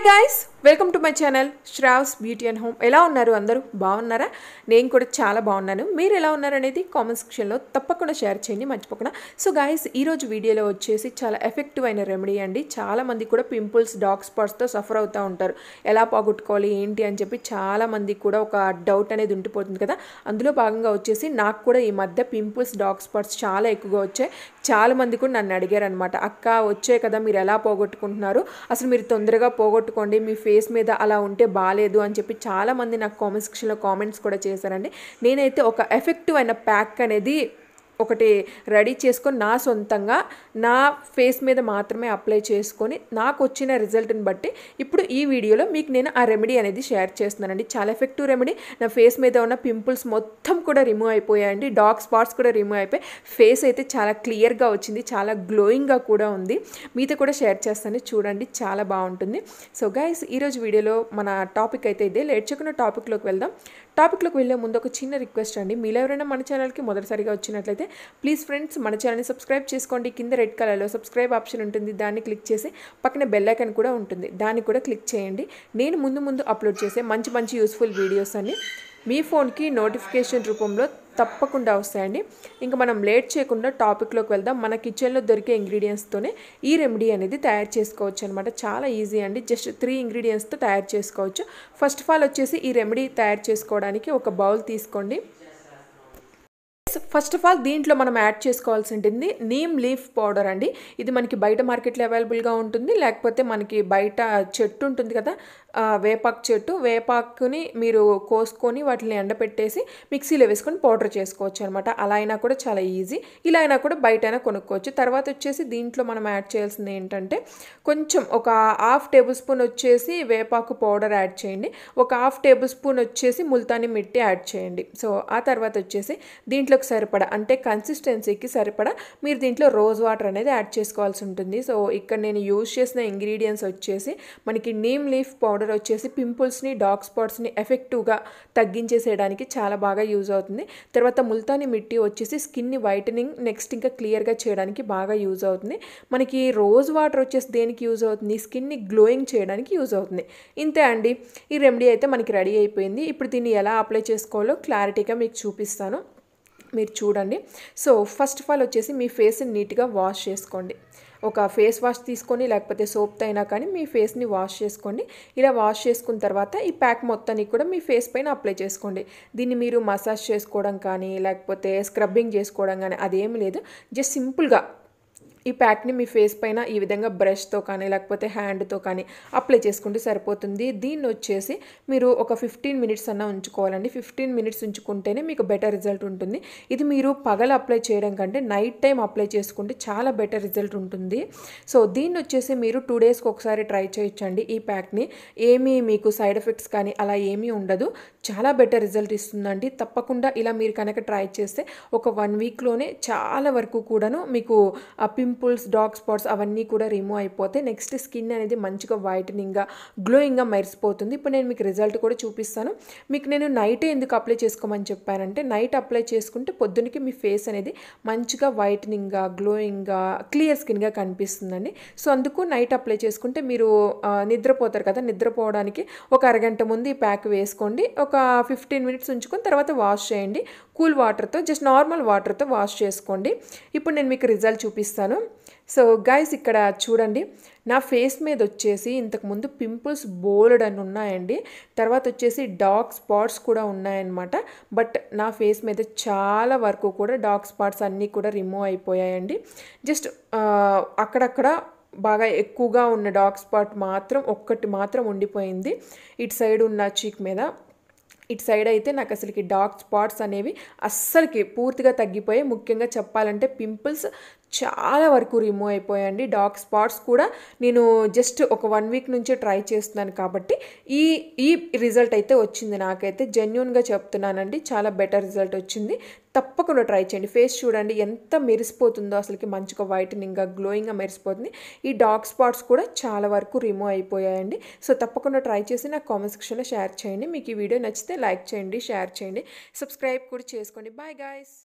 Hi guys! Welcome to my channel Shravs beauty and home ఎలా ఉన్నారు అందరూ బాగున్నారా నేను కూడా చాలా బాగున్నాను మీరు ఎలా ఉన్నారనేది కామెంట్ సెక్షన్లో తప్పకుండా షేర్ చేయండి మర్చిపోకుండా సో గాయస్ ఈరోజు వీడియోలో వచ్చేసి చాలా ఎఫెక్టివ్ అయిన రెమెడీ అండి చాలామంది కూడా పింపుల్స్ డాగ్ స్పాట్స్తో సఫర్ అవుతూ ఉంటారు ఎలా పోగొట్టుకోవాలి ఏంటి అని చెప్పి చాలామంది కూడా ఒక డౌట్ అనేది ఉండిపోతుంది కదా అందులో భాగంగా వచ్చేసి నాకు కూడా ఈ మధ్య పింపుల్స్ డాగ్ స్పాట్స్ చాలా ఎక్కువగా వచ్చాయి చాలామంది కూడా నన్ను అడిగారు అనమాట అక్క వచ్చే కదా మీరు ఎలా పోగొట్టుకుంటున్నారు అసలు మీరు తొందరగా పోగొట్టుకోండి మీ ఫేస్ మీద అలా ఉంటే బాగాలేదు అని చెప్పి చాలామంది నాకు కామెంట్ సెక్షన్లో కామెంట్స్ కూడా చేశారండి నేనైతే ఒక ఎఫెక్టివ్ అయిన ప్యాక్ అనేది ఒకటి రెడీ చేసుకొని నా సొంతంగా నా ఫేస్ మీద మాత్రమే అప్లై చేసుకొని నాకు వచ్చిన రిజల్ట్ని బట్టి ఇప్పుడు ఈ వీడియోలో మీకు నేను ఆ రెమెడీ అనేది షేర్ చేస్తున్నానండి చాలా ఎఫెక్టివ్ రెమెడీ నా ఫేస్ మీద ఉన్న పింపుల్స్ మొత్తం కూడా రిమూవ్ అయిపోయాయండి డార్క్ స్పాట్స్ కూడా రిమూవ్ అయిపోయి ఫేస్ అయితే చాలా క్లియర్గా వచ్చింది చాలా గ్లోయింగ్గా కూడా ఉంది మీతో కూడా షేర్ చేస్తాను చూడండి చాలా బాగుంటుంది సో గైస్ ఈరోజు వీడియోలో మన టాపిక్ అయితే ఇదే లేట్ చేయకుండా టాపిక్లోకి వెళ్దాం టాపిక్లోకి వెళ్ళే ముందు ఒక చిన్న రిక్వెస్ట్ అండి మీరు ఎవరైనా మన ఛానల్కి మొదటిసారిగా వచ్చినట్లయితే ప్లీజ్ ఫ్రెండ్స్ మన ఛానల్ని సబ్స్క్రైబ్ చేసుకోండి కింద రెడ్ కలర్లో సబ్స్క్రైబ్ ఆప్షన్ ఉంటుంది దాన్ని క్లిక్ చేసి పక్కన బెల్లైకన్ కూడా ఉంటుంది దాన్ని కూడా క్లిక్ చేయండి నేను ముందు ముందు అప్లోడ్ చేసే మంచి మంచి యూస్ఫుల్ వీడియోస్ అన్నీ మీ ఫోన్కి నోటిఫికేషన్ రూపంలో తప్పకుండా వస్తాయండి ఇంకా మనం లేట్ చేయకుండా టాపిక్లోకి వెళ్దాం మన కిచెన్లో దొరికే ఇంగ్రీడియంట్స్తోనే ఈ రెమెడీ అనేది తయారు చేసుకోవచ్చు అనమాట చాలా ఈజీ అండి జస్ట్ త్రీ ఇంగ్రీడియంట్స్తో తయారు చేసుకోవచ్చు ఫస్ట్ ఆఫ్ ఆల్ వచ్చేసి ఈ రెమెడీ తయారు చేసుకోవడానికి ఒక బౌల్ తీసుకోండి ఫస్ట్ ఆఫ్ ఆల్ దీంట్లో మనం యాడ్ చేసుకోవాల్సి ఉంటుంది నీమ్ లీఫ్ పౌడర్ అండి ఇది మనకి బయట మార్కెట్లో అవైలబుల్గా ఉంటుంది లేకపోతే మనకి బయట చెట్టు ఉంటుంది కదా వేపాకు చెట్టు వేపాకుని మీరు కోసుకొని వాటిని ఎండపెట్టేసి మిక్సీలో వేసుకొని పౌడర్ చేసుకోవచ్చు అనమాట అలా అయినా కూడా చాలా ఈజీ ఇలా అయినా కూడా బయట అయినా కొనుక్కోవచ్చు తర్వాత వచ్చేసి దీంట్లో మనం యాడ్ చేయాల్సింది ఏంటంటే కొంచెం ఒక హాఫ్ టేబుల్ స్పూన్ వచ్చేసి వేపాకు పౌడర్ యాడ్ చేయండి ఒక హాఫ్ టేబుల్ స్పూన్ వచ్చేసి ముల్తాని మిట్టి యాడ్ చేయండి సో ఆ తర్వాత వచ్చేసి దీంట్లో కూరకు సరిపడ అంటే కన్సిస్టెన్సీకి సరిపడా మీరు దీంట్లో రోజ్ వాటర్ అనేది యాడ్ చేసుకోవాల్సి ఉంటుంది సో ఇక్కడ నేను యూజ్ చేసిన ఇంగ్రీడియంట్స్ వచ్చేసి మనకి నీమ్ లీఫ్ పౌడర్ వచ్చేసి పింపుల్స్ని డార్క్ స్పాట్స్ని ఎఫెక్టివ్గా తగ్గించేసేయడానికి చాలా బాగా యూజ్ అవుతుంది తర్వాత ముల్తాని మిట్టి వచ్చేసి స్కిన్ని వైటనింగ్ నెక్స్ట్ ఇంకా క్లియర్గా చేయడానికి బాగా యూజ్ అవుతుంది మనకి రోజ్ వాటర్ వచ్చేసి దేనికి యూజ్ అవుతుంది స్కిన్ని గ్లోయింగ్ చేయడానికి యూజ్ అవుతుంది ఇంతే అండి ఈ రెమెడీ అయితే మనకి రెడీ అయిపోయింది ఇప్పుడు దీన్ని ఎలా అప్లై చేసుకోవాలో క్లారిటీగా మీకు చూపిస్తాను మీరు చూడండి సో ఫస్ట్ ఆఫ్ ఆల్ వచ్చేసి మీ ఫేస్ని నీట్గా వాష్ చేసుకోండి ఒక ఫేస్ వాష్ తీసుకొని లేకపోతే సోప్తో అయినా కానీ మీ ఫేస్ని వాష్ చేసుకోండి ఇలా వాష్ చేసుకున్న తర్వాత ఈ ప్యాక్ మొత్తాన్ని కూడా మీ ఫేస్ పైన అప్లై చేసుకోండి దీన్ని మీరు మసాజ్ చేసుకోవడం కానీ లేకపోతే స్క్రబ్బింగ్ చేసుకోవడం కానీ అదేమి లేదు జస్ట్ సింపుల్గా ఈ ప్యాక్ని మీ ఫేస్ పైన ఈ విధంగా బ్రష్తో కానీ లేకపోతే హ్యాండ్తో కానీ అప్లై చేసుకుంటే సరిపోతుంది దీన్ని వచ్చేసి మీరు ఒక ఫిఫ్టీన్ మినిట్స్ అన్న ఉంచుకోవాలండి ఫిఫ్టీన్ మినిట్స్ ఉంచుకుంటేనే మీకు బెటర్ రిజల్ట్ ఉంటుంది ఇది మీరు పగల అప్లై చేయడం కంటే నైట్ టైం అప్లై చేసుకుంటే చాలా బెటర్ రిజల్ట్ ఉంటుంది సో దీన్ని వచ్చేసి మీరు టూ డేస్కి ఒకసారి ట్రై చేయొచ్చండి ఈ ప్యాక్ని ఏమీ మీకు సైడ్ ఎఫెక్ట్స్ కానీ అలా ఏమీ ఉండదు చాలా బెటర్ రిజల్ట్ ఇస్తుందండి తప్పకుండా ఇలా మీరు కనుక ట్రై చేస్తే ఒక వన్ వీక్లోనే చాలా వరకు కూడాను మీకు ఆ పింపుల్స్ డాగ్ స్పాట్స్ అవన్నీ కూడా రిమూవ్ అయిపోతే నెక్స్ట్ స్కిన్ అనేది మంచిగా వైటనింగ్గా గ్లోయింగ్గా మెరిసిపోతుంది ఇప్పుడు నేను మీకు రిజల్ట్ కూడా చూపిస్తాను మీకు నేను నైటే ఎందుకు అప్లై చేసుకోమని చెప్పానంటే నైట్ అప్లై చేసుకుంటే పొద్దునకి మీ ఫేస్ అనేది మంచిగా వైటనింగ్గా గ్లోయింగ్గా క్లియర్ స్కిన్గా కనిపిస్తుందండి సో అందుకు నైట్ అప్లై చేసుకుంటే మీరు నిద్రపోతారు కదా నిద్రపోవడానికి ఒక అరగంట ముందు ఈ ప్యాక్ వేసుకోండి ఒక ఫిఫ్టీన్ మినిట్స్ ఉంచుకొని తర్వాత వాష్ చేయండి కూల్ వాటర్తో జస్ట్ నార్మల్ వాటర్తో వాష్ చేసుకోండి ఇప్పుడు నేను మీకు రిజల్ట్ చూపిస్తాను సో గైస్ ఇక్కడ చూడండి నా ఫేస్ మీద వచ్చేసి ఇంతకుముందు పింపుల్స్ బోల్డ్ అని ఉన్నాయండి తర్వాత వచ్చేసి డార్క్ స్పాట్స్ కూడా ఉన్నాయన్నమాట బట్ నా ఫేస్ మీద చాలా వరకు కూడా డార్క్ స్పాట్స్ అన్నీ కూడా రిమూవ్ అయిపోయాయండి జస్ట్ అక్కడక్కడ బాగా ఎక్కువగా ఉన్న డార్క్ స్పాట్ మాత్రం ఒక్కటి మాత్రం ఉండిపోయింది ఇటు సైడ్ ఉన్న చీక్ మీద ఇటు సైడ్ అయితే నాకు అసలుకి డార్క్ స్పాట్స్ అనేవి అస్సలకి పూర్తిగా తగ్గిపోయాయి ముఖ్యంగా చెప్పాలంటే పింపుల్స్ చాలా వరకు రిమూవ్ అయిపోయాయండి డార్క్ స్పాట్స్ కూడా నేను జస్ట్ ఒక వన్ వీక్ నుంచే ట్రై చేస్తున్నాను కాబట్టి ఈ ఈ రిజల్ట్ అయితే వచ్చింది నాకైతే జెన్యున్గా చెప్తున్నానండి చాలా బెటర్ రిజల్ట్ వచ్చింది తప్పకుండా ట్రై చేయండి ఫేస్ చూడండి ఎంత మెరిసిపోతుందో అసలుకి మంచిగా వైటనింగ్గా గ్లోయింగ్గా మెరిసిపోతుంది ఈ డార్క్ స్పాట్స్ కూడా చాలా వరకు రిమూవ్ అయిపోయాయండి సో తప్పకుండా ట్రై చేసి నాకు కామెంట్ సెక్షన్లో షేర్ చేయండి మీకు ఈ వీడియో నచ్చితే లైక్ చేయండి షేర్ చేయండి సబ్స్క్రైబ్ కూడా చేసుకోండి బాయ్ గాయస్